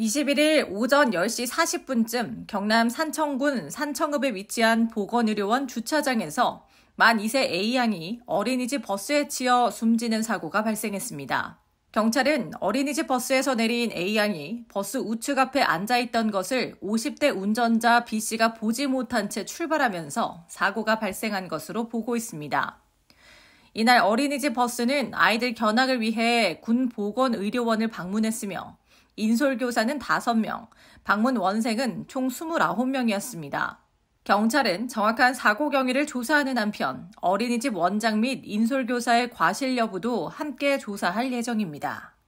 21일 오전 10시 40분쯤 경남 산청군 산청읍에 위치한 보건의료원 주차장에서 만 2세 A양이 어린이집 버스에 치여 숨지는 사고가 발생했습니다. 경찰은 어린이집 버스에서 내린 A양이 버스 우측 앞에 앉아 있던 것을 50대 운전자 B씨가 보지 못한 채 출발하면서 사고가 발생한 것으로 보고 있습니다. 이날 어린이집 버스는 아이들 견학을 위해 군 보건의료원을 방문했으며 인솔교사는 5명, 방문 원생은 총 29명이었습니다. 경찰은 정확한 사고 경위를 조사하는 한편 어린이집 원장 및 인솔교사의 과실 여부도 함께 조사할 예정입니다.